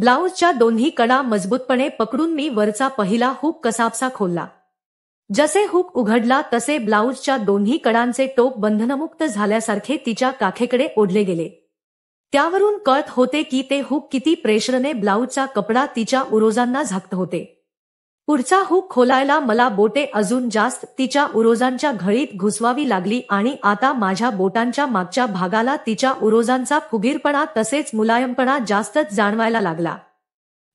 ब्लाऊजच्या दोन्ही कडा मजबूतपणे पकडून मी वरचा पहिला हुक कसापसा खोलला जसे हुक उघडला तसे ब्लाऊजच्या दोन्ही कडांचे टोक बंधनमुक्त झाल्यासारखे तिच्या काखेकडे ओढले गेले त्यावरून कळत होते की ते हुक किती प्रेशरने ब्लाऊजचा कपडा तिच्या उरोजांना झाकत होते पुढचा हुक खोलायला मला बोटे अजून जास्त तिच्या उरोजांच्या घळीत घुसवावी लागली आणि आता माझ्या बोटांच्या मागच्या भागाला तिच्या उरोजांचा फुगीरपणा तसेच मुलायमपणा जास्तच जाणवायला लागला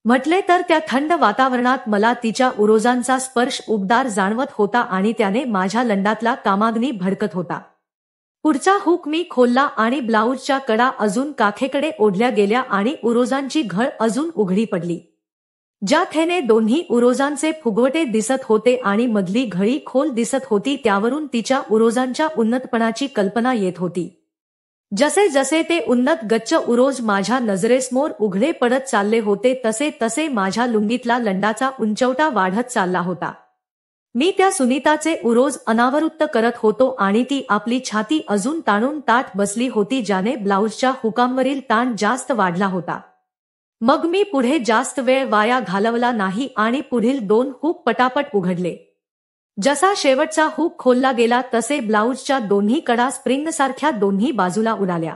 म्हटले तर त्या थंड वातावरणात मला तिच्या उरोजांचा स्पर्श उबदार जाणवत होता आणि त्याने माझ्या लंडातला कामाग्नी भडकत होता पुढचा हुक मी खोलला आणि ब्लाऊजच्या कडा अजून काखेकडे ओढल्या गेल्या आणि उरोजांची घळ अजून उघडी पडली थेने दोन्ही उरोजांचे फुगवटे दिसत होते आणि मधली घळी खोल दिसत होती त्यावरून तिच्या उरोजांच्या उन्नतपणाची कल्पना येत होती जसे जसे ते उन्नत गच्च उरोज माझ्या नजरेसमोर उघडे पडत चालले होते तसे तसे माझ्या लुंगीतला लंडाचा उंचवटा वाढत चालला होता मी त्या सुनीताचे उरोज अनावृत्त करत होतो आणि ती आपली छाती अजून ताणून ताठ बसली होती ज्याने ब्लाऊजच्या हुकांवरील ताण जास्त वाढला होता मग मी पुढे जास्त वेळ वाया घालवला नाही आणि पुढील दोन हुक पटापट उघडले जसा शेवटचा हुक खोलला गेला तसे ब्लाऊजच्या दोन्ही कडा स्प्रिंगसारख्या दोन्ही बाजूला उडाल्या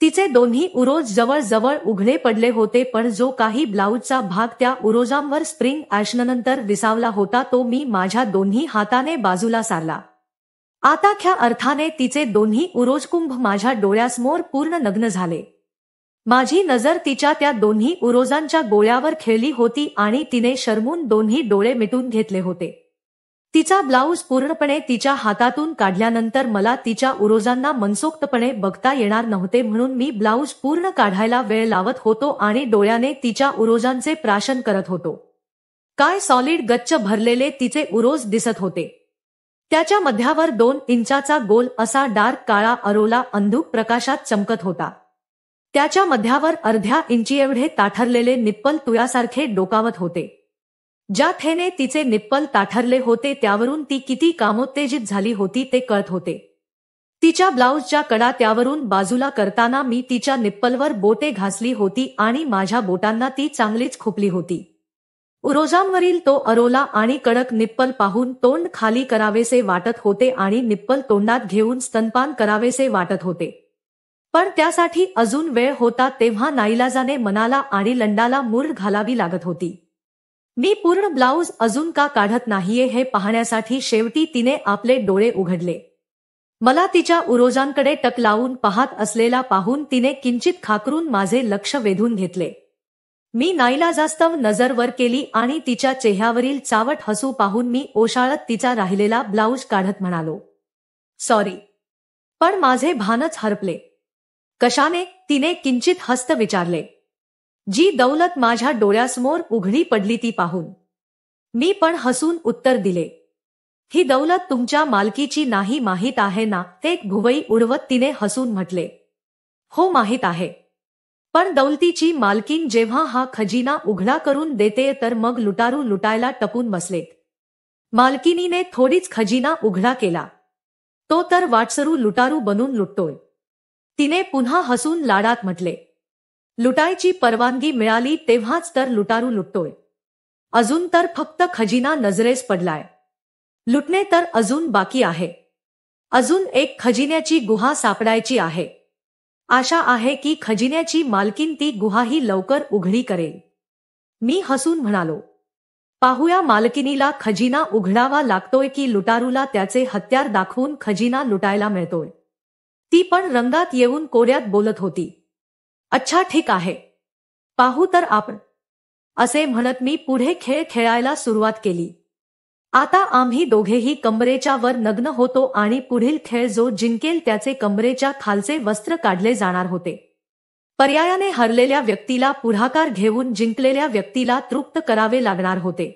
तिचे दोन्ही उरोज जवळ उघडे पडले होते पण जो काही ब्लाऊजचा भाग त्या उरोजांवर स्प्रिंग आशननंतर विसावला होता तो मी माझ्या दोन्ही हाताने बाजूला सारला आता ख्या अर्थाने तिचे दोन्ही उरोज कुंभ माझ्या डोळ्यासमोर पूर्ण नग्न झाले माझी नजर तिच्या त्या दोन्ही उरोजांच्या गोळ्यावर खेळली होती आणि तिने शर्मून दोन्ही डोळे मिटून घेतले होते तिचा ब्लाऊज पूर्णपणे तिच्या हातातून काढल्यानंतर मला तिच्या उरोजांना मनसोक्तपणे बघता येणार नव्हते म्हणून मी ब्लाऊज पूर्ण काढायला वेळ लावत होतो आणि डोळ्याने तिच्या उरोजांचे प्राशन करत होतो काय सॉलिड गच्च भरलेले तिचे उरोज दिसत होते त्याच्या मध्यावर दोन इंचाचा गोल असा डार्क काळा अरोला अंधुक प्रकाशात चमकत होता त्याच्या मध्यावर अर्ध्या इंची एवढे ताठरलेले निप्पल तुयासारखे डोकावत होते ज्या थेने तिचे निप्पल ताठरले होते त्यावरून ती किती कामोत्तेजित झाली होती ते कळत होते तिच्या ब्लाऊजच्या कडा त्यावरून बाजूला करताना मी तिच्या निप्पलवर बोटे घासली होती आणि माझ्या बोटांना ती चांगलीच खुपली होती उरोजांवरील तो अरोला आणि कडक निप्पल पाहून तोंड खाली करावेसे वाटत होते आणि निप्पल तोंडात घेऊन स्तनपान करावेसे वाटत होते पण त्यासाठी अजून वेळ होता तेव्हा नाईलाजाने मनाला आणि लंडाला मूर घालावी लागत होती मी पूर्ण ब्लाउज अजून का काढत नाहीये हे पाहण्यासाठी शेवटी तिने आपले डोळे उघडले मला तिच्या उरोजांकडे टक लावून पाहत असलेला पाहून तिने किंचित खाकरून माझे लक्ष वेधून घेतले मी नाईलाजास्तव नजरवर केली आणि तिच्या चेहऱ्यावरील चावट हसू पाहून मी ओशाळत तिचा राहिलेला ब्लाऊज काढत म्हणालो सॉरी पण माझे भानच हरपले कशाने तिने किंचित हस्त विचारले जी दौलत माझ्या डोळ्यासमोर उघडी पडली ती पाहून मी पण हसून उत्तर दिले ही दौलत तुमच्या मालकीची नाही माहीत आहे ना ते भुवई उडवत तिने हसून म्हटले हो माहीत आहे पण दौलतीची मालकीन जेव्हा हा खजिना उघडा करून देते तर मग लुटारू लुटायला टपून बसलेत मालकिनीने थोडीच खजिना उघडा केला तो तर वाटसरू लुटारू बनून लुटतोय तिने पुन्हा हसून लाडात म्हटले लुटायची परवानगी मिळाली तेव्हाच तर लुटारू लुटतोय अजून तर फक्त खजिना नजरेस पडलाय लुटणे तर अजून बाकी आहे अजून एक खजिन्याची गुहा सापडायची आहे आशा आहे की खजिन्याची मालकीन ती गुहाही लवकर उघडी करेल मी हसून म्हणालो पाहूया मालकिनीला खजिना उघडावा लागतोय की लुटारूला त्याचे हत्यार दाखवून खजिना लुटायला मिळतोय ती पण रंगात येऊन कोऱ्यात बोलत होती अच्छा ठीक आहे पाहू तर आपण असे म्हणत मी पुढे खेळ खेळायला सुरुवात केली आता आम्ही दोघेही कमरेच्या वर नग्न होतो आणि पुढील खेळ जो जिंकेल त्याचे कमरेच्या खालचे वस्त्र काढले जाणार होते पर्यायाने हरलेल्या व्यक्तीला पुढाकार घेऊन जिंकलेल्या व्यक्तीला तृप्त करावे लागणार होते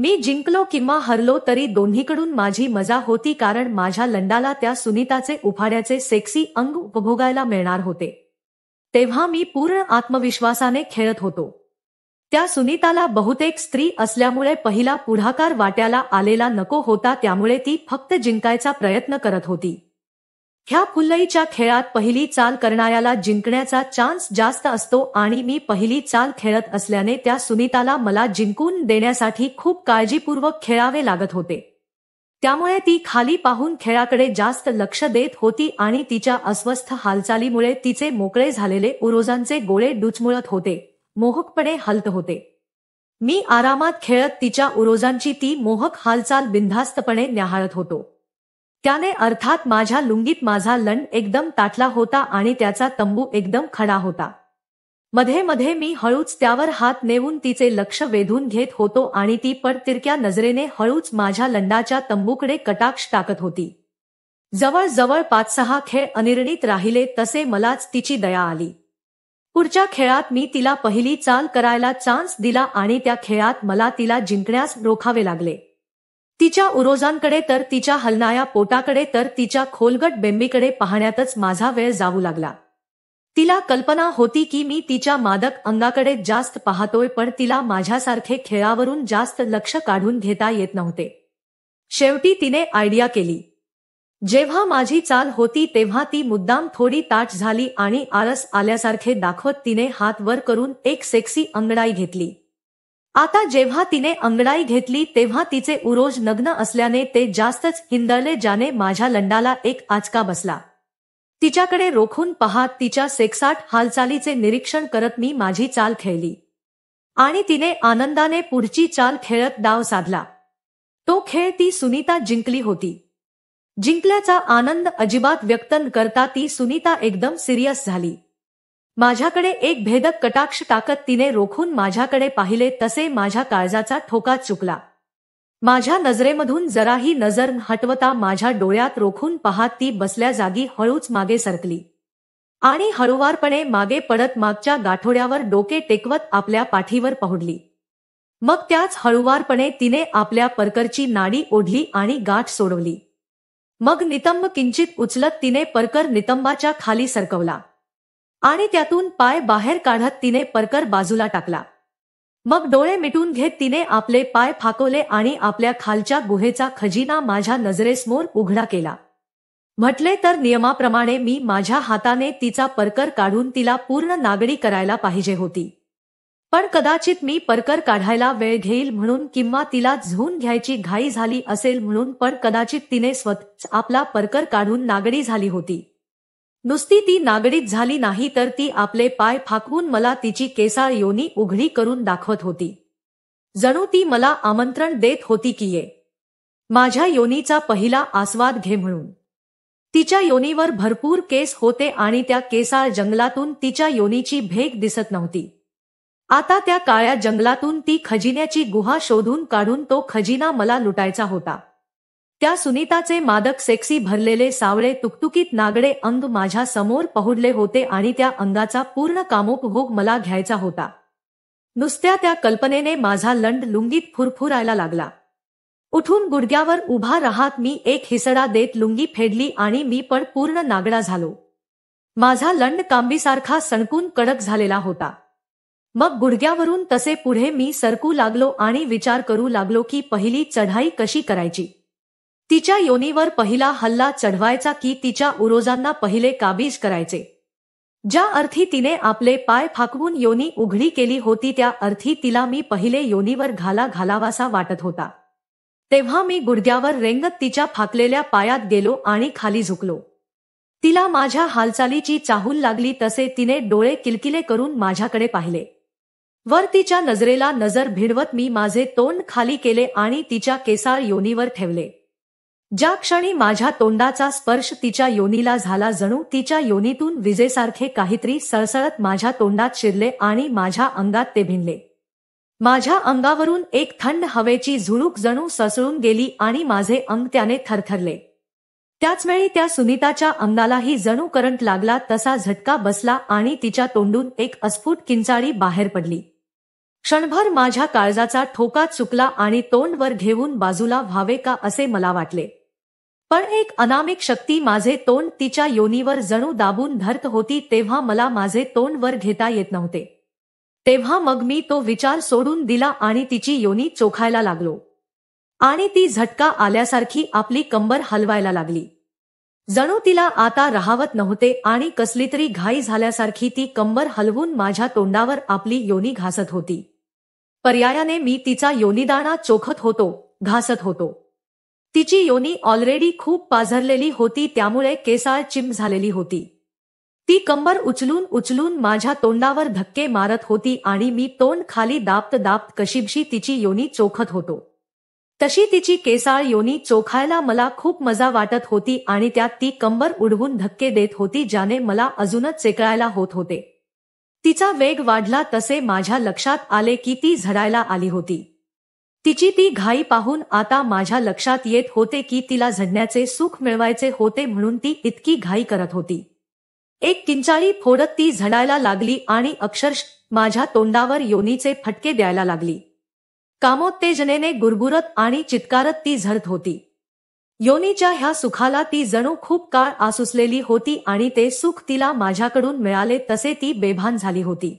मी जिंकलो किंवा हरलो तरी दोन्हीकडून माझी मजा होती कारण माझ्या लंडाला त्या सुनीताचे उफाड्याचे सेक्सी अंग उपभोगायला मिळणार होते तेव्हा मी पूर्ण आत्मविश्वासाने खेळत होतो त्या सुनीताला बहुतेक स्त्री असल्यामुळे पहिला पुढाकार वाट्याला आलेला नको होता त्यामुळे ती फक्त जिंकायचा प्रयत्न करत होती ह्या फुल्लईच्या खेळात पहिली चाल करणाऱ्याला जिंकण्याचा चान्स जास्त असतो आणि मी पहिली चाल खेळत असल्याने त्या सुनीताला मला जिंकून देण्यासाठी खूप काळजीपूर्वक खेळावे लागत होते त्यामुळे ती खाली पाहून खेळाकडे जास्त लक्ष देत होती आणि तिच्या अस्वस्थ हालचालीमुळे तिचे मोकळे झालेले उरोजांचे गोळे डुचमुळत होते मोहकपणे हलत होते मी आरामात खेळत तिच्या उरोजांची ती मोहक हालचाल बिनधास्तपणे न्याहाळत होतो त्याने अर्थात माझ्या लुंगीत माझा लंड एकदम ताटला होता आणि त्याचा तंबू एकदम खडा होता मध्ये मध्ये मी हळूच त्यावर हात नेऊन तिचे लक्ष वेधून घेत होतो आणि ती तिरक्या नजरेने हळूच माझ्या लंडाच्या तंबूकडे कटाक्ष टाकत होती जवळजवळ पाच सहा खेळ अनिर्णित राहिले तसे मलाच तिची दया आली पुढच्या खेळात मी तिला पहिली चाल करायला चान्स दिला आणि त्या खेळात मला तिला जिंकण्यास रोखावे लागले तिच्या उरोजांकडे तर तिच्या हलनाया पोटाकडे तर तिच्या खोलगट बेंबीकडे पाहण्यातच माझा वेळ जाऊ लागला तिला कल्पना होती की मी तिच्या मादक अंगाकडे जास्त पाहतोय पण तिला माझ्यासारखे खेळावरून जास्त लक्ष काढून घेता येत नव्हते शेवटी तिने आयडिया केली जेव्हा माझी चाल होती तेव्हा ती मुद्दाम थोडी ताट झाली आणि आळस आल्यासारखे दाखवत तिने हात वर करून एक सेक्सी अंगडाई घेतली आता जेव्हा तिने अंगडाई घेतली तेव्हा तिचे उरोज नग्न असल्याने ते जास्तच हिंदळले ज्याने माझ्या लंडाला एक आचका बसला तिच्याकडे रोखून पाहत तिच्या सेक्साट हालचालीचे निरीक्षण करत मी माझी चाल खेळली आणि तिने आनंदाने पुढची चाल खेळत डाव साधला तो खेळ ती सुनीता जिंकली होती जिंकल्याचा आनंद अजिबात व्यक्त करता ती सुनीता एकदम सिरियस झाली माझ्याकडे एक भेदक कटाक्ष टाकत तिने रोखून माझ्याकडे पाहिले तसे माझ्या काळजाचा ठोका चुकला माझ्या नजरेमधून जराही नजर हटवता माझ्या डोळ्यात रोखून पाहत ती बसल्या जागी हळूच मागे सरकली आणि हळुवारपणे मागे पडत मागच्या गाठोड्यावर डोके टेकवत आपल्या पाठीवर पहुडली मग त्याच हळुवारपणे तिने आपल्या परकरची नाडी ओढली आणि गाठ सोडवली मग नितंब किंचित उचलत तिने परकर नितंबाच्या खाली सरकवला आणि त्यातून पाय बाहेर काढत तिने परकर बाजूला टाकला मग डोळे मिटून घेत तिने आपले पाय फाकवले आणि आपल्या खालच्या गुहेचा खजिना माझ्या नजरेसमोर उघडा केला म्हटले तर नियमाप्रमाणे मी माझ्या हाताने तिचा परकर काढून तिला पूर्ण नागडी करायला पाहिजे होती पण कदाचित मी परकर काढायला वेळ घेईल म्हणून किंवा तिला झून घ्यायची घाई झाली असेल म्हणून पण कदाचित तिने स्वतःच आपला परकर काढून नागडी झाली होती नुसती ती नागडीत झाली नाही तर ती आपले पाय फाकवून मला तिची केसाळ योनी उघडी करून दाखवत होती जणू ती मला आमंत्रण देत होती की ये माझ्या योनीचा पहिला आस्वाद घे म्हणून तिच्या योनीवर भरपूर केस होते आणि त्या केसाळ जंगलातून तिच्या योनीची भेग दिसत नव्हती आता त्या काळ्या जंगलातून ती खजिन्याची गुहा शोधून काढून तो खजिना मला लुटायचा होता त्या सुनीताचे मादक सेक्सी भरलेले सावळे तुकतुकीत नागडे अंग माझ्या समोर पहुडले होते आणि त्या अंगाचा पूर्ण कामोपभोग मला घ्यायचा होता नुसत्या त्या कल्पनेने माझा लंड लुंगीत फुरफुरायला लागला उठून गुडग्यावर उभा राहत मी एक हिसडा देत लुंगी फेडली आणि मी पण पूर्ण नागडा झालो माझा लंड कांबीसारखा सणकून कडक झालेला होता मग गुडघ्यावरून तसे पुढे मी सरकू लागलो आणि विचार करू लागलो की पहिली चढाई कशी करायची तिच्या योनीवर पहिला हल्ला चढवायचा की तिच्या उरोजांना पहिले काबीज करायचे ज्या अर्थी तिने आपले पाय फाकवून योनी उघडी केली होती त्या अर्थी तिला मी पहिले योनीवर घाला घालावासा वाटत होता तेव्हा मी गुडघ्यावर रेंगत तिच्या फाकलेल्या पायात गेलो आणि खाली झुकलो तिला माझ्या हालचालीची चाहूल लागली तसे तिने डोळे किलकिले करून माझ्याकडे पाहिले वर तिच्या नजरेला नजर भिडवत मी माझे तोंड खाली केले आणि तिच्या केसाळ योनीवर ठेवले ज्या क्षणी माझ्या तोंडाचा स्पर्श तिच्या योनीला झाला जणू तिच्या योनीतून विजेसारखे काहीतरी सळसळत माझ्या तोंडात शिरले आणि माझ्या अंगात ते भिनले माझ्या अंगावरून एक थंड हवेची झुळूक जणू ससळून गेली आणि माझे अंग त्याने थरथरले त्याचवेळी त्या सुनीताच्या अंगालाही जणू करंट लागला तसा झटका बसला आणि तिच्या तोंडून एक अस्फुट किंचाळी बाहेर पडली क्षणभर माझ्या काळजाचा ठोका चुकला आणि तोंडवर घेऊन बाजूला व्हावे का असे मला वाटले पण एक अनामिक शक्ती माझे तोंड तिच्या योनीवर जणू दाबून धरत होती तेव्हा मला माझे तोंड वर घेता येत नव्हते तेव्हा मग मी तो विचार सोडून दिला आणि तिची योनी चोखायला लागलो आणि ती झटका आल्यासारखी आपली कंबर हलवायला लागली जणू तिला आता राहावत नव्हते आणि कसली तरी घाई झाल्यासारखी ती कंबर हलवून माझ्या तोंडावर आपली योनी घासत होती पर्यायाने मी तिचा योनिदाणा चोखत होतो घासत होतो तिची योनी ऑलरेडी खूप पाझरलेली होती त्यामुळे केसाळ चिम झालेली होती ती कंबर उचलून उचलून माझ्या तोंडावर धक्के मारत होती आणि मी तोंड खाली दाप्त दाप्त कशीबशी तिची योनी चोखत होतो तशी तिची केसाळ योनी चोखायला मला खूप मजा वाटत होती आणि त्यात ती कंबर उडवून धक्के देत होती ज्याने मला अजूनच चेकळायला होत होते तिचा वेग वाढला तसे माझ्या लक्षात आले की ती झडायला आली होती तिची ती घाई पाहून आता माझ्या लक्षात येत होते की तिला झडण्याचे सुख मिळवायचे होते म्हणून ती इतकी घाई करत होती एक किंचाळी फोडत ती झडायला लागली आणि अक्षरश माझ्या तोंडावर योनीचे फटके द्यायला लागली कामोत्तेजनेने गुरगुरत आणि चितकारत ती झरत होती योनीच्या ह्या सुखाला ती जणू खूप काळ आसुसलेली होती आणि ते सुख तिला माझ्याकडून मिळाले तसे ती बेभान झाली होती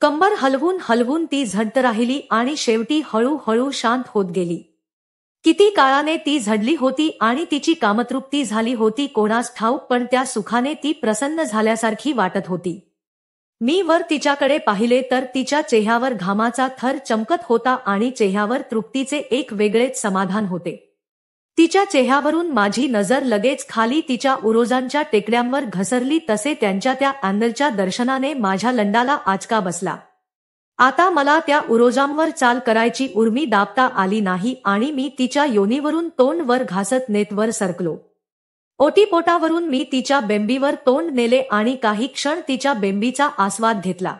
कंबर हलवून हलवून ती झडत राहिली आणि शेवटी हळूहळू शांत होत गेली किती काळाने ती झडली होती आणि तिची कामतृप्ती झाली होती कोणास ठाऊक पण त्या सुखाने ती प्रसन्न झाल्यासारखी वाटत होती मी वर तिच्याकडे पाहिले तर तिच्या चेह्यावर घामाचा थर चमकत होता आणि चेह्यावर तृप्तीचे एक वेगळेच समाधान होते तिच्या चेह्यावरून माझी नजर लगेच खाली तिच्या उरोजांच्या टेकड्यांवर घसरली तसे त्यांच्या त्या अँगलच्या दर्शनाने माझ्या लंडाला आचका बसला आता मला त्या उरोजांवर चाल करायची उर्मी दाबता आली नाही आणि मी तिच्या योनीवरून तोंडवर घासत नेतवर सरकलो ओटीपोटावरून मी तिच्या बेंबीवर तोंड नेले आणि काही क्षण तिच्या बेंबीचा आस्वाद घेतला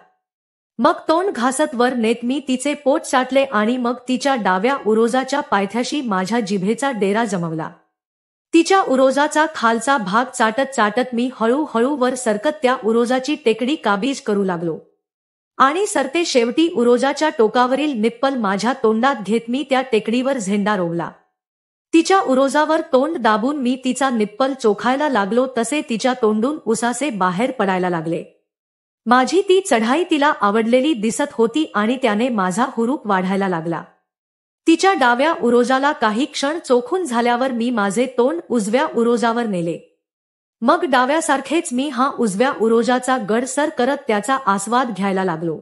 मग तोंड घासत वर नेत मी तिचे पोट चाटले आणि मग तिच्या डाव्या उरोजाच्या पायथ्याशी माझ्या जिभेचा डेरा जमवला तिच्या उरोजाचा खालचा भाग चाटत चाटत मी हळूहळू वर सरकत त्या उरोजाची टेकडी काबीज करू लागलो आणि सरते शेवटी उरोजाच्या टोकावरील निप्पल माझ्या तोंडात घेत मी त्या टेकडीवर झेंडा रोवला तिच्या उरोजावर तोंड दाबून मी तिचा निप्पल चोखायला लागलो तसे तिच्या तोंडून उसासे बाहेर पडायला लागले माझी ती चढाई तिला आवडलेली दिसत होती आणि त्याने माझा हुरूप वाढायला लागला तिच्या डाव्या उरोजाला काही क्षण चोखून झाल्यावर मी माझे तोंड उजव्या उरोजावर नेले मग डाव्यासारखेच मी हा उजव्या उरोजाचा गडसर करत त्याचा आस्वाद घ्यायला लागलो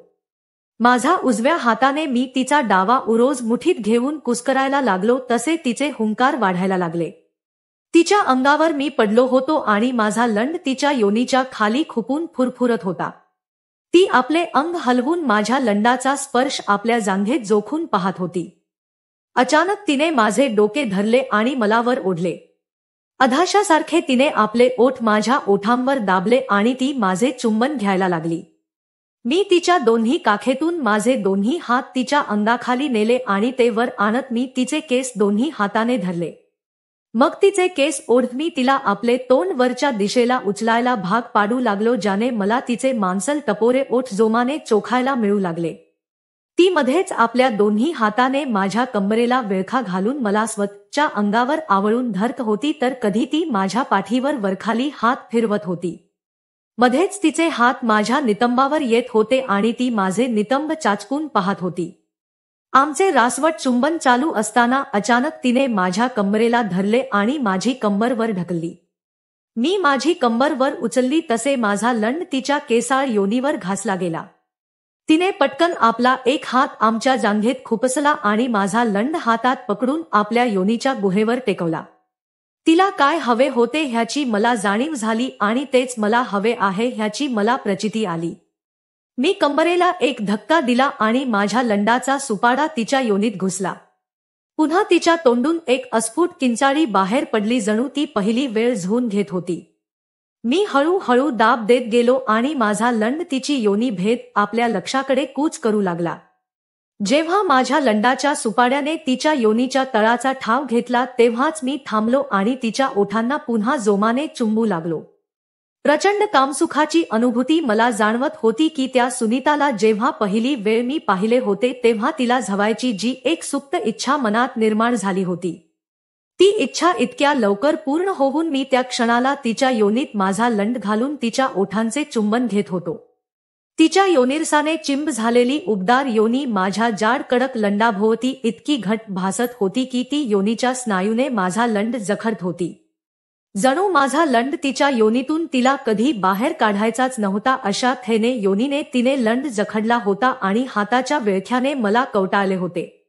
माझा उजव्या हाताने मी तिचा डावा उरोज मुठीत घेऊन कुस्करायला लागलो तसे तिचे हुंकार वाढायला लागले तिच्या अंगावर मी पडलो होतो आणि माझा लंड तिच्या योनीच्या खाली खुपून फुरफुरत होता ती आपले अंग हलवून माझ्या लंडाचा स्पर्श आपल्या जांघेत जोखून पाहत होती अचानक तिने माझे डोके धरले आणि मलावर ओढले अधाशासारखे तिने आपले ओठ माझ्या ओठांवर दाबले आणि ती माझे चुंबन घ्यायला लागली मी तिच्या दोन्ही काखेतून माझे दोन्ही हात तिच्या अंगाखाली नेले आणि ते वर आणत मी तिचे केस दोन्ही हाताने धरले मग तिचे केस ओढ मी तिला आपले तोंड वरच्या दिशेला उचलायला भाग पाडू लागलो ज्याने मला तिचे मांसल टपोरे ओठ जोमाने चोखायला मिळू लागले ती मध्येच आपल्या दोन्ही हाताने माझ्या कंबरेला वेळखा घालून मला स्वतःच्या अंगावर आवळून धरत होती तर कधी ती माझ्या पाठीवर वरखाली हात फिरवत होती मध्येच तिचे हात माझ्या नितंबावर येत होते आणि ती माझे नितंब चाचकून पाहत होती आमचे रासवट चुंबन चालू असताना अचानक तिने माझ्या कंबरेला धरले आणि माझी कंबरवर ढकलली मी माझी कंबरवर उचलली तसे माझा लंड तिच्या केसाळ योनीवर घासला गेला तिने पटकन आपला एक हात आमच्या जांघेत खुपसला आणि माझा लंड हातात पकडून आपल्या योनीच्या गुहेवर टेकवला तिला काय हवे होते ह्याची मला जाणीव झाली आणि तेच मला हवे आहे ह्याची मला प्रचिती आली मी कंबरेला एक धक्का दिला आणि माझ्या लंडाचा सुपाडा तिच्या योनीत घुसला पुन्हा तिच्या तोंडून एक अस्फुट किंचाळी बाहेर पडली जणू ती पहिली वेळ झुन घेत होती मी हळूहळू दाब देत गेलो आणि माझा लंड तिची योनी भेद आपल्या लक्षाकडे कूच करू लागला जेव्हा माझ्या लंडाच्या सुपाड्याने तिच्या योनीच्या तळाचा ठाव घेतला तेव्हाच मी थांबलो आणि तिच्या ओठांना पुन्हा जोमाने चुंबू लागलो प्रचंड कामसुखाची अनुभूती मला जाणवत होती की त्या सुनीताला जेव्हा पहिली वेळ मी पाहिले होते तेव्हा तिला झवायची जी एक सुप्त इच्छा मनात निर्माण झाली होती ती इच्छा इतक्या लवकर पूर्ण होऊन मी त्या क्षणाला तिच्या योनीत माझा लंड घालून तिच्या ओठांचे चुंबन घेत होतो तिच्या योनिरसाने चिंब झालेली उबदार योनी माझ्या जाड कडक लंडाभोवती इतकी घट भासत होती की ती योनीच्या स्नायूने माझा लंड जखडत होती जणू माझा लंड तिच्या योनीतून तिला कधी बाहेर काढायचाच नव्हता अशा थेने योनीने तिने लंड जखडला होता आणि हाताच्या विळख्याने मला कवटाळले होते